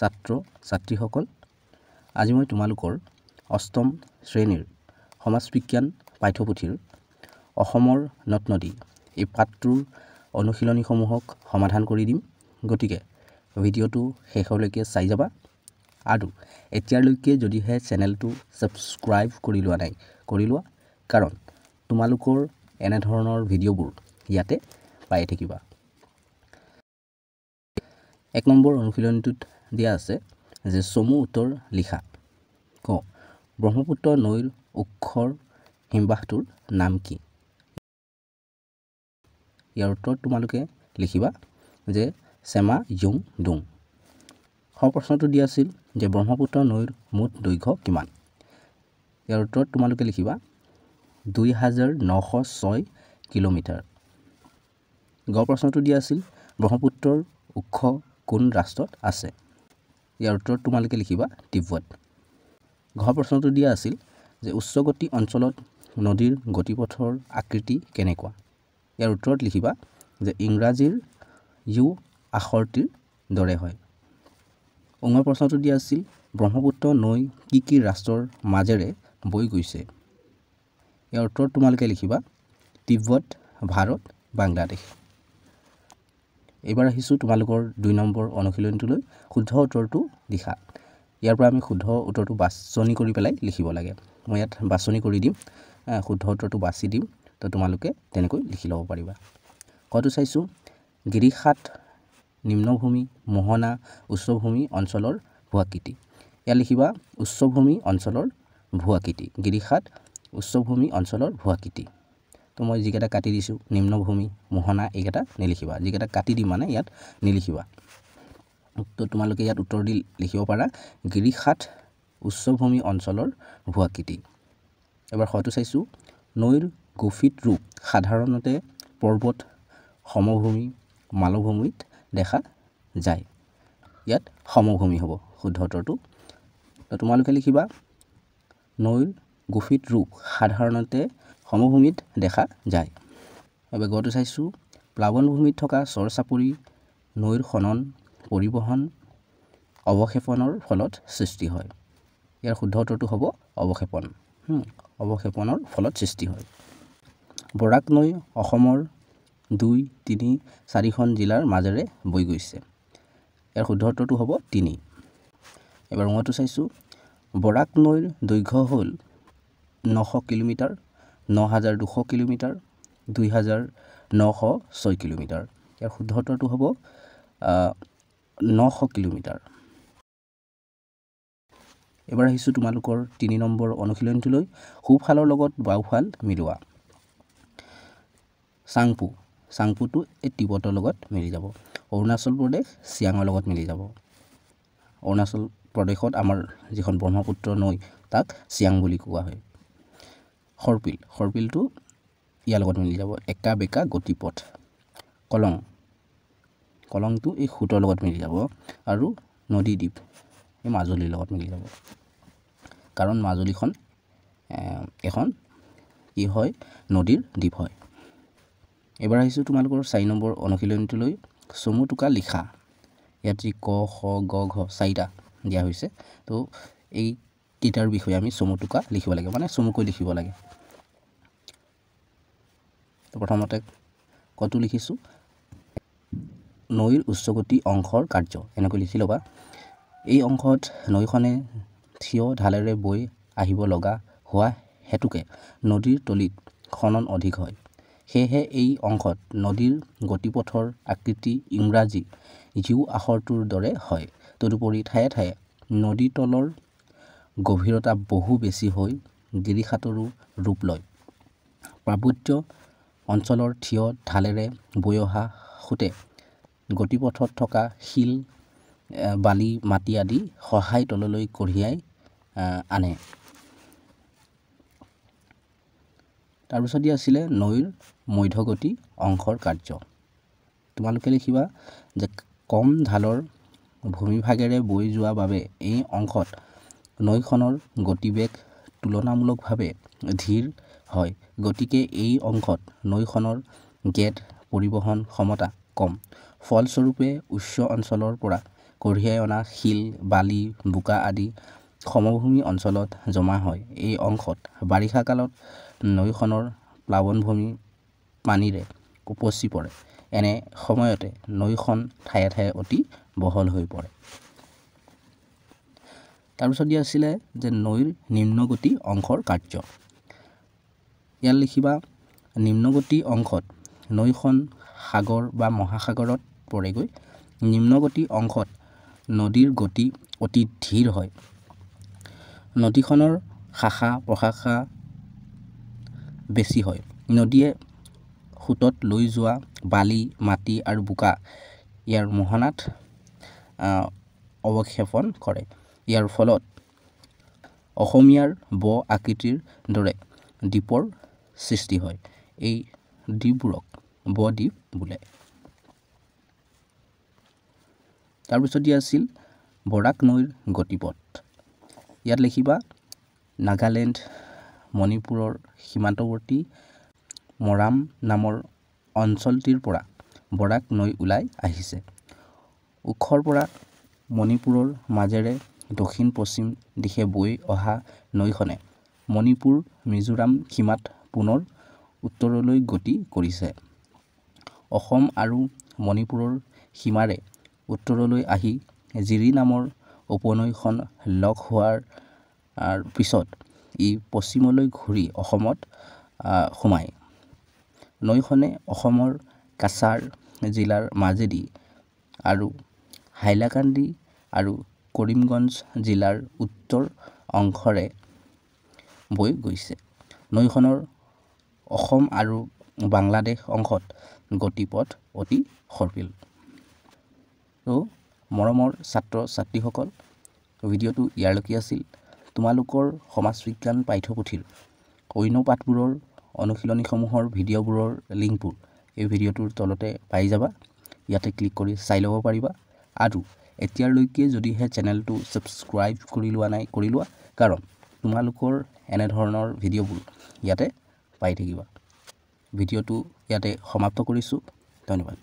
ছাত্ৰ ছাত্ৰীসকল আজি মই তোমালোকৰ অষ্টম শ্ৰেণীৰ সমাজ বিজ্ঞান পাঠ্যপুথিৰ অসমৰ নট নদী এই পাঠটোৰ অনুশীলনীসমূহক সমাধান কৰি দিম গতিকে ভিডিঅ'টো শেষলৈকে চাই যাবা আৰু এতিয়ালৈকে যদিহে চেনেলটো ছাবস্ক্ৰাইব কৰি লোৱা নাই কৰি লোৱা কাৰণ তোমালোকৰ এনেধৰণৰ ভিডিঅ'বোৰ ইয়াতে পাই থাকিবা এক নম্বৰ অনুশীলনীটোত দিয়া আছে যে চমু উত্তৰ লিখা ক ব্ৰহ্মপুত্ৰ নৈৰ উখৰ হিমবাহটোৰ নাম কি ইয়াৰ উত্তৰ তোমালোকে লিখিবা যে চেমা য়ুং ডুং সম প্ৰশ্নটো দিয়া আছিল যে ব্ৰহ্মপুত্ৰ নৈৰ মুঠ দৈৰ্ঘ্য কিমান ইয়াৰ উত্তৰত তোমালোকে লিখিবা দুই হাজাৰ নশ ছয় কিলোমিটাৰ গ প্ৰশ্নটো দিয়া আছিল ব্ৰহ্মপুত্ৰৰ ওখ কোন ৰাষ্ট্ৰত আছে ইয়াৰ উত্তৰত তোমালোকে লিখিবা তিব্বত ঘ প্ৰশ্নটো দিয়া আছিল যে উচ্চ অঞ্চলত নদীৰ গতিপথৰ আকৃতি কেনেকুৱা ইয়াৰ উত্তৰত লিখিবা যে ইংৰাজীৰ ইউ আখৰটিৰ দৰে হয় ওঙৰ প্ৰশ্নটো দিয়া আছিল ব্ৰহ্মপুত্ৰ নৈ কি কি ৰাষ্ট্ৰৰ মাজেৰে বৈ গৈছে ইয়াৰ উত্তৰত তোমালোকে লিখিবা তিব্বত ভাৰত বাংলাদেশ এইবাৰ আহিছোঁ তোমালোকৰ দুই নম্বৰ অনুশীলনটোলৈ শুদ্ধ উত্তৰটো লিখা ইয়াৰ পৰা আমি শুদ্ধ উত্তৰটো বাছনি কৰি পেলাই লিখিব লাগে মই ইয়াত বাছনি কৰি দিম শুদ্ধ উত্তৰটো বাছি দিম তো তোমালোকে তেনেকৈ লিখি ল'ব পাৰিবা কটো চাইছোঁ গিৰিখাত নিম্নভূমি মোহনা উচ্চভূমি অঞ্চলৰ ভুৱাকৃতি ইয়াত লিখিবা উচ্চভূমি অঞ্চলৰ ভুৱাকৃতি গিৰিখাত উচ্চভূমি অঞ্চলৰ ভুৱাকৃতি তো মই যিকেইটা কাটি দিছোঁ নিম্নভূমি মোহনা এইকেইটা নিলিখিবা যিকেইটা কাটি দিম মানে ইয়াত নিলিখিবা তো তোমালোকে ইয়াত উত্তৰ দি লিখিব পাৰা গিৰিখাট উচ্চভূমি অঞ্চলৰ ভুৱাকৃতি এবাৰ হয়তো চাইছোঁ নৈৰ গফিত ৰূপ সাধাৰণতে পৰ্বত সমভূমি মালভূমিত দেখা যায় ইয়াত সমভূমি হ'ব শুদ্ধ উত্তৰটো তো তোমালোকে লিখিবা নৈৰ গোফিত ৰূপ সাধাৰণতে সমভূমিত দেখা যায় বেগতো চাইছোঁ ভূমিত থকা চৰ চাপৰি নৈৰ খনন পৰিবহণ অৱক্ষেপণৰ ফলত সৃষ্টি হয় ইয়াৰ শুদ্ধ উত্তৰটো হ'ব অৱক্ষেপণ অৱক্ষেপণৰ ফলত সৃষ্টি হয় বৰাক নৈ অসমৰ দুই তিনি চাৰিখন জিলাৰ মাজেৰে বৈ গৈছে ইয়াৰ শুদ্ধ উত্তৰটো হ'ব তিনি এবাৰ মইতো চাইছোঁ বৰাক নৈৰ দৈৰ্ঘ্য হ'ল নশ কিলোমিটাৰ ন হাজাৰ দুশ কিলোমিটাৰ দুই হাজাৰ নশ ছয় কিলোমিটাৰ ইয়াৰ শুদ্ধ উত্তৰটো হ'ব নশ কিলোমিটাৰ এবাৰ আহিছোঁ তোমালোকৰ তিনি নম্বৰ অনুশীলনটোলৈ সোঁফালৰ লগত বাওঁফাল মিলোৱা চাংপু চাংপুটো এই তিব্বতৰ লগত মিলি যাব অৰুণাচল প্ৰদেশ চিয়াঙৰ লগত মিলি যাব অৰুণাচল প্ৰদেশত আমাৰ যিখন ব্ৰহ্মপুত্ৰ নৈ তাক চিয়াং বুলি কোৱা হয় সৰ্পিল সৰ্পিলটো ইয়াৰ লগত মিলি যাব একা বেকা গতিপথ কলং কলংটো এই সোঁতৰ লগত মিলি যাব আৰু নদী দ্বীপ এই মাজুলীৰ লগত মিলি যাব কাৰণ মাজুলীখন এখন কি হয় নদীৰ দ্বীপ হয় এইবাৰ আহিছোঁ তোমালোকৰ চাৰি নম্বৰ অনুশীলনীটোলৈ চমুটোকা লিখা ইয়াত যি ক স গ ঘ চাৰিটা দিয়া হৈছে তো এইকেইটাৰ বিষয়ে আমি চমুটোকা লিখিব লাগে মানে চমুকৈ লিখিব লাগে প্ৰথমতে ক'তো লিখিছোঁ নৈৰ উচ্চগতি অংশৰ কাৰ্য এনেকৈ লিখি ল'বা এই অংশত নৈখনে থিয় ঢালেৰে বৈ আহিব লগা হোৱা হেতুকে নদীৰ তলিত খনন অধিক হয় সেয়েহে এই অংশত নদীৰ গতিপথৰ আকৃতি ইংৰাজী জিউ আখৰটোৰ দৰে হয় তদুপৰি ঠায়ে ঠায়ে নদী তলৰ গভীৰতা বহু বেছি হৈ গিৰিখাটৰো ৰূপ লয় প্ৰাবুত্য অঞ্চলৰ থিয় ঢালেৰে বৈ অহা সোঁতে গতিপথত থকা শিল বালি মাটি আদি সহায় তললৈ কঢ়িয়াই আনে তাৰপিছতে আছিলে নৈৰ মধ্যগতি অংশৰ কাৰ্য তোমালোকে লিখিবা যে কম ঢালৰ ভূমিভাগেৰে বৈ যোৱা বাবে এই অংশত নৈখনৰ গতিবেগ তুলনামূলকভাৱে ধীৰ হয় গতিকে এই অংশত নৈখনৰ গেট পৰিবহণ ক্ষমতা কম ফলস্বৰূপে উচ্চ অঞ্চলৰ পৰা কঢ়িয়াই অনা শিল বালি বোকা আদি সমভূমি অঞ্চলত জমা হয় এই অংশত বাৰিষা কালত নৈখনৰ প্লাৱনভূমি পানীৰে উপচি পৰে এনে সময়তে নৈখন ঠায়ে ঠায়ে অতি বহল হৈ পৰে তাৰপিছত দিয়া আছিলে যে নৈৰ নিম্নগতি অংশৰ কাৰ্য ইয়াত লিখিবা নিম্নগতি অংশত নৈখন সাগৰ বা মহাসাগৰত পৰেগৈ নিম্নগতি অংশত নদীৰ গতি অতি ধীৰ হয় নদীখনৰ শাখা প্ৰশাখা বেছি হয় নদীয়ে সোঁতত লৈ যোৱা বালি মাটি আৰু বোকা ইয়াৰ মোহনাত অৱক্ষেপণ কৰে ইয়াৰ ফলত অসমীয়াৰ ব আকৃতিৰ দৰে দ্বীপৰ সৃষ্টি হয় এই দ্বীপবোৰক বদ্বীপ বোলে তাৰপিছত তাৰপিছতে আছিল বৰাক নৈৰ গতিপথ ইয়াত লিখিবা নাগালেণ্ড মণিপুৰৰ সীমান্তৱৰ্তী মৰাম নামৰ অঞ্চলটিৰ পৰা বৰাক নৈ ওলাই আহিছে ওখৰ পৰা মণিপুৰৰ মাজেৰে দক্ষিণ পশ্চিম দিশে বৈ অহা নৈখনে মণিপুৰ মিজোৰাম সীমাত পুনৰ উত্তৰলৈ গতি কৰিছে অসম আৰু মণিপুৰৰ সীমাৰে উত্তৰলৈ আহি জিৰি নামৰ উপনৈখন লগ হোৱাৰ পিছত ই পশ্চিমলৈ ঘূৰি অসমত সোমায় নৈখনে অসমৰ কাছাৰ জিলাৰ মাজেদি আৰু হাইলাকান্দি আৰু কৰিমগঞ্জ জিলাৰ উত্তৰ অংশৰে বৈ গৈছে নৈখনৰ অসম আৰু বাংলাদেশ অংশত গতিপথ অতি সৰ্বিল তো মৰমৰ ছাত্ৰ ছাত্ৰীসকল ভিডিঅ'টো ইয়াৰলৈকে আছিল তোমালোকৰ সমাজ বিজ্ঞান পাঠ্যপুথিৰ অন্য পাঠবোৰৰ অনুশীলনীসমূহৰ ভিডিঅ'বোৰৰ লিংকবোৰ এই ভিডিঅ'টোৰ তলতে পাই যাবা ইয়াতে ক্লিক কৰি চাই ল'ব পাৰিবা আৰু এতিয়ালৈকে যদিহে চেনেলটো ছাবস্ক্ৰাইব কৰি লোৱা নাই কৰি লোৱা কাৰণ তোমালোকৰ এনেধৰণৰ ভিডিঅ'বোৰ ইয়াতে পাই থাকিবা ভিডিঅ'টো ইয়াতে সমাপ্ত কৰিছোঁ ধন্যবাদ